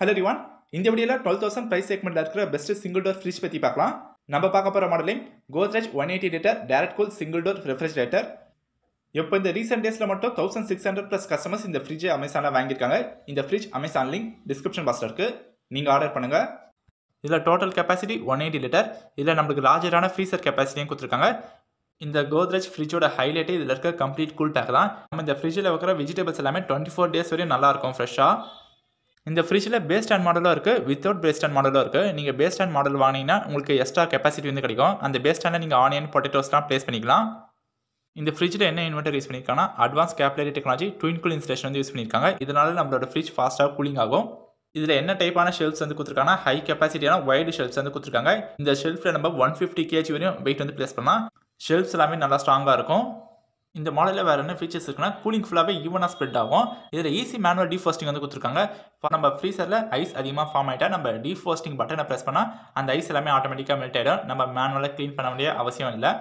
hello ரிவான் இந்த வீடியோவில் twelve thousand price செக்மெண்ட்டில் இருக்கிற பெஸ்ட் சிங்கிள் டோர் ஃப்ரிட்ஜ் பற்றி பார்க்கலாம் நம்ம பார்க்க போகிற மாடலிங் Godrej one eighty litre direct cool single door refrigerator இப்போ இந்த ரீசெண்ட் டேஸில் மட்டும் thousand six hundred plus customers இந்த ஃப்ரிட்ஜை அமேசானில் வாங்கியிருக்காங்க இந்த ஃப்ரிட்ஜ் அமேசான் லிங்க் டிஸ்கிரிப்ஷன் பாக்ஸில் இருக்குது நீங்கள் ஆர்டர் பண்ணுங்கள் இதில் total capacity one eighty litre இதில் நம்மளுக்கு லார்ஜரான ஃப்ரீசர் கெப்பாசிட்டியும் கொடுத்துருக்காங்க இந்த கோத்ரேஜ் ஃப்ரிட்ஜோட ஹைலைட்டே இதில் இருக்க கம்ப்ளீட் கூல் தான் நம்ம இந்த ஃப்ரிட்ஜில் வைக்கிற வெஜிடபிள்ஸ் எல்லாமே டுவெண்ட்டி ஃபோர் டேஸ் வரையும் நல்லாயிருக்கும் ஃப்ரெஷ்ஷாக இந்த ஃப்ரிட்ஜில் பேஸ்ட் அண்ட் மாடலும் இருக்குது வித்தவுட் பேஸ்ட் அண்ட் மாடலும் இருக்குது நீங்கள் பேஸ்ட் அண்ட் மாடல் வாங்கினீங்கன்னா உங்களுக்கு எக்ஸ்ட்ரா கெப்பாசிட்டி வந்து கிடைக்கும் அந்த பேஸ்ட் ஆனில் நீங்கள் ஆனியன் பொட்டேட்டோஸ்லாம் ப்ளேஸ் பண்ணிக்கலாம் இந்த ஃப்ரிட்ஜில் என்ன இன்வெர்ட்டர் யூஸ் பண்ணியிருக்காங்கன்னா advance capillary technology twin cool இன்ஸ்டேஷன் வந்து யூஸ் பண்ணியிருக்காங்க இதனால் நம்மளோட ஃப்ரிட்ஜ் ஃபாஸ்ட்டாக கூலிங் ஆகும் இதில் என்ன டைப்பான ஷெல்ஃப்ஸ் வந்து கொடுத்துருக்காங்கன்னா ஹை கெப்பாசிட்டியான வைடு ஷெல்ஃப்ஸ் வந்து கொடுத்துருக்காங்க இந்த ஷெல்ஃபில் நம்ம ஒன் ஃபிஃப்டி கேஜி வரையும் வெயிட் வந்து ப்ளேஸ் பண்ணலாம் ஷெல்ஃப்ஸ் எல்லாமே நல்லா ஸ்ட்ராங்காக இருக்கும் இந்த மாடலில் வேறு என்ன ஃபீச்சர்ஸ் இருக்குன்னா கூலிங் ஃபுல்லாகவே ஈவனாக ஸ்ப்ரெட் ஆகும் இதில் ஈஸி மேனுவல் ஃபாஸ்டிங் வந்து கொடுத்துருக்காங்க இப்போ நம்ம ஃப்ரீசரில் ஐஸ் அதிகமாக ஃபார்ம் ஆகிட்டால் நம்ம ஃபாஸ்டிங் பட்டனை ப்ரெஸ் பண்ணால் அந்த ஐஸ் எல்லாமே ஆட்டோமேட்டிக்காக மெல்ட் ஆகிடும் நம்ம மேனுவலாக க்ளீன் பண்ண வேண்டிய அவசியம் இல்லை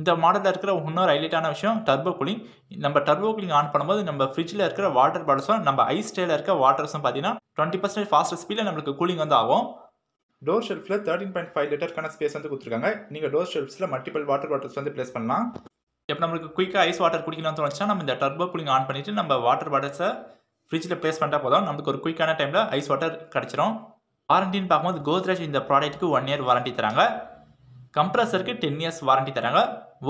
இந்த மாடலில் இருக்கிற இன்னொரு ஹைலைட்டான விஷயம் டர்போ கூலிங் நம்ம டர்போ கூலிங் ஆன் பண்ணும்போது நம்ம ஃப்ரிட்ஜில் இருக்கிற வாட்டர் பாட்டில்ஸும் நம்ம ஐஸ் டேல இருக்கிற வாட்டர்ஸும் பார்த்தீங்கன்னா டுவெண்ட்டி பர்சன்ட் ஃபாஸ்ட் ஸ்பீடில் நம்மளுக்கு கூலிங் வந்து ஆகும் டோர் ஷெல்ஃபில் தேர்ட்டின் பாயிண்ட் ஃபைவ் லிட்டருக்கான ஸ்பேஸ் வந்து கொடுத்துருக்காங்க நீங்கள் டோர் ஷெல்ஃப்ஸில் மல்டிபிள் வாட்டர் பாட்டில்ஸ் வந்து ப்ளேஸ் பண்ணலாம் இப்போ நம்மளுக்கு குயிக்காக ஐஸ் வாட்டர் குடிக்கணும்னு தோணுச்சா நம்ம இந்த டர்போ கூலிங் ஆன் பண்ணிவிட்டு நம்ம வாட்டர் பாட்டில்ஸை ஃப்ரிட்ஜில் ப்ளேஸ் பண்ணிட்டா போதும் நமக்கு ஒரு குயிக்கான டைமில் ஐஸ் வாட்டர் கிடச்சிரும் வாரண்டின்னு பார்க்கும்போது கோத்ரேஜ் இந்த ப்ராடக்ட்டுக்கு ஒன் இயர் வாரண்டி தராங்க கம்ப்ரஸருக்கு டென் இயர்ஸ் வாரண்டி தராங்க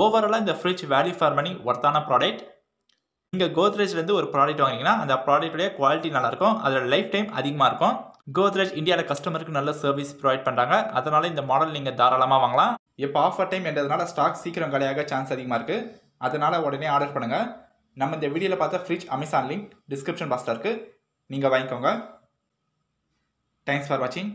ஓவராலாக இந்த ஃப்ரிட்ஜ் வேல்யூ ஃபார் மணி ஒர்த்தான ப்ராடக்ட் நீங்கள் கோத்ரேஜ்லேருந்து ஒரு ப்ராடக்ட் வாங்கினீங்கன்னா அந்த ப்ராடக்ட்டுடைய குவாலிட்டி நல்லாயிருக்கும் அதோட லைஃப் டைம் அதிகமாக இருக்கும் கோத்ரேஜ் இந்தியாவில் கஸ்டமருக்கு நல்ல சர்வீஸ் ப்ரொவைட் பண்ணுறாங்க அதனால் இந்த மாடல் நீங்கள் தாராளமாக வாங்கலாம் இப்போ ஆஃபர் டைம் என்றதுனால ஸ்டாக் சீக்கிரம் காலியாக சான்ஸ் அதிகமாக இருக்குது அதனால் உடனே ஆர்டர் பண்ணுங்கள் நம்ம இந்த வீடியோவில் பார்த்த ஃப்ரிட்ஜ் அமேசான் லிங்க் டிஸ்கிரிப்ஷன் பாக்ஸில் இருக்குது நீங்கள் வாங்கிக்கோங்க தேங்க்ஸ் ஃபார் வாட்சிங்